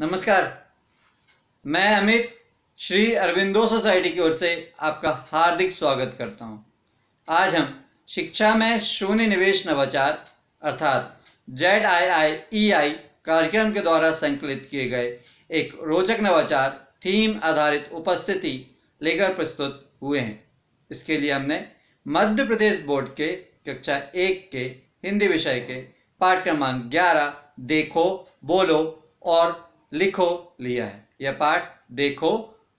नमस्कार मैं अमित श्री अरविंदो सोसाइटी की ओर से आपका हार्दिक स्वागत करता हूं। आज हम शिक्षा में शून्य निवेश नवाचार अर्थात जेड आई आई ई आई कार्यक्रम के द्वारा संकलित किए गए एक रोचक नवाचार थीम आधारित उपस्थिति लेकर प्रस्तुत हुए हैं इसके लिए हमने मध्य प्रदेश बोर्ड के कक्षा एक के हिंदी विषय के पाठ्यक्रमांक ग्यारह देखो बोलो और लिखो लिया है यह पाठ देखो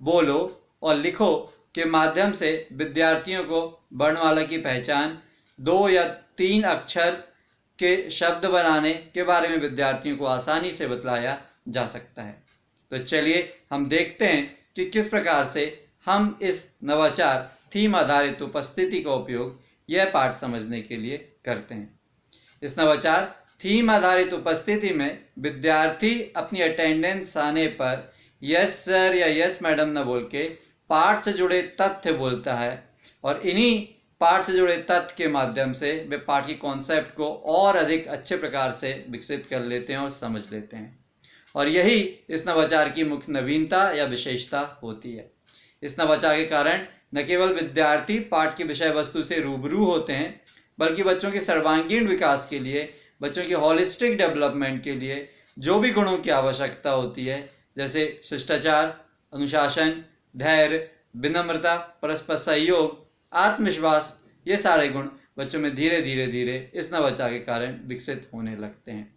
बोलो और लिखो के माध्यम से विद्यार्थियों को वर्णमाला की पहचान दो या तीन अक्षर के शब्द बनाने के बारे में विद्यार्थियों को आसानी से बतलाया जा सकता है तो चलिए हम देखते हैं कि किस प्रकार से हम इस नवाचार थीम आधारित उपस्थिति का उपयोग यह पाठ समझने के लिए करते हैं इस नवाचार थीम आधारित उपस्थिति में विद्यार्थी अपनी अटेंडेंस आने पर यस सर या यस मैडम न बोल के पाठ से जुड़े तथ्य बोलता है और इन्हीं पाठ से जुड़े तथ्य के माध्यम से वे पाठ की कॉन्सेप्ट को और अधिक अच्छे प्रकार से विकसित कर लेते हैं और समझ लेते हैं और यही इस नवाचार की मुख्य नवीनता या विशेषता होती है इस नवाचार के कारण न केवल विद्यार्थी पाठ की विषय वस्तु से रूबरू होते हैं बल्कि बच्चों के सर्वांगीण विकास के लिए बच्चों की हॉलिस्टिक डेवलपमेंट के लिए जो भी गुणों की आवश्यकता होती है जैसे शिष्टाचार अनुशासन धैर्य विनम्रता परस्पर सहयोग आत्मविश्वास ये सारे गुण बच्चों में धीरे धीरे धीरे इस नवाचार के कारण विकसित होने लगते हैं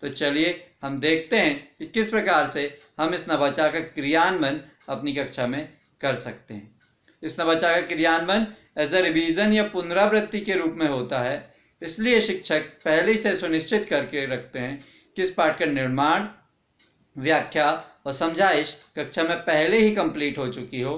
तो चलिए हम देखते हैं कि किस प्रकार से हम इस नवाचार का क्रियान्वयन अपनी कक्षा में कर सकते हैं इस नवाचार का क्रियान्वयन एज ए रिविजन या पुनरावृत्ति के रूप में होता है इसलिए शिक्षक पहले से सुनिश्चित करके रखते हैं कि इस पाठ का निर्माण व्याख्या और समझाइश कक्षा में पहले ही कंप्लीट हो चुकी हो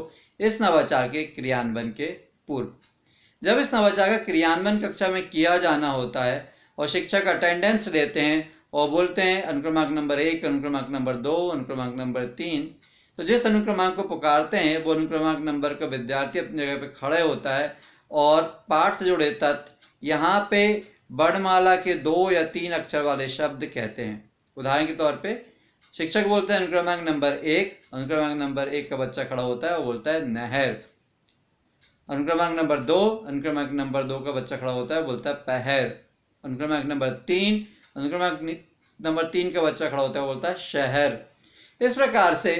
इस नवाचार के क्रियान्वयन के पूर्व जब इस नवाचार का क्रियान्वयन कक्षा में किया जाना होता है और शिक्षक अटेंडेंस लेते हैं और बोलते हैं अनुक्रमांक नंबर एक अनुक्रमांक नंबर दो अनुक्रमांक नंबर तीन तो जिस अनुक्रमांक को पुकारते हैं वो अनुक्रमांक नंबर का विद्यार्थी अपनी जगह पर खड़े होता है और पाठ से जुड़े तत्व यहाँ पे वर्णमाला के दो या तीन अक्षर वाले शब्द कहते हैं उदाहरण के तौर पे शिक्षक बोलते हैं अनुक्रमांक नंबर एक अनुक्रमांक नंबर एक का बच्चा खड़ा होता है वो बोलता है नहर अनुक्रमांक नंबर दो अनुक्रमांक नंबर दो का बच्चा खड़ा होता है बोलता है पहर अनुक्रमांक नंबर तीन अनुक्रमांक नंबर तीन का बच्चा खड़ा होता है बोलता है शहर इस प्रकार से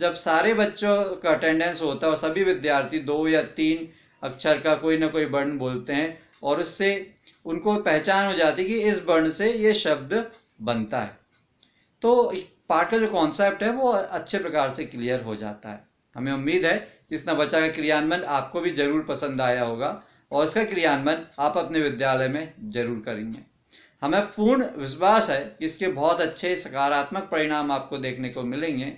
जब सारे बच्चों का अटेंडेंस होता है और सभी विद्यार्थी दो या तीन अक्षर का कोई ना कोई वर्ण बोलते हैं और उससे उनको पहचान हो जाती कि इस वर्ण से ये शब्द बनता है तो पार्ट का जो कॉन्सेप्ट है वो अच्छे प्रकार से क्लियर हो जाता है हमें उम्मीद है कि इस बच्चा का क्रियान्वयन आपको भी जरूर पसंद आया होगा और इसका क्रियान्वयन आप अपने विद्यालय में जरूर करेंगे हमें पूर्ण विश्वास है कि इसके बहुत अच्छे सकारात्मक परिणाम आपको देखने को मिलेंगे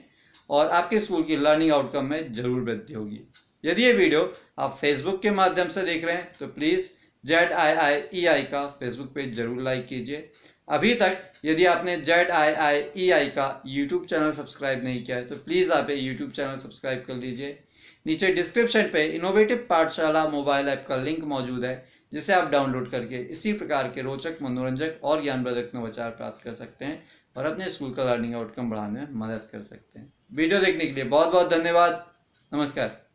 और आपके स्कूल की लर्निंग आउटकम में जरूर वृद्धि होगी यदि ये वीडियो आप फेसबुक के माध्यम से देख रहे हैं तो प्लीज़ जेड आई आई ई आई का फेसबुक पेज जरूर लाइक कीजिए अभी तक यदि आपने जेड आई आई ई आई का यूट्यूब चैनल सब्सक्राइब नहीं किया है तो प्लीज़ आप ये यूट्यूब चैनल सब्सक्राइब कर लीजिए नीचे डिस्क्रिप्शन पे इनोवेटिव पाठशाला मोबाइल ऐप का लिंक मौजूद है जिसे आप डाउनलोड करके इसी प्रकार के रोचक मनोरंजक और ज्ञानवर्धक नवाचार प्राप्त कर सकते हैं और अपने स्कूल का लर्निंग आउटकम बढ़ाने में मदद कर सकते हैं वीडियो देखने के लिए बहुत बहुत धन्यवाद नमस्कार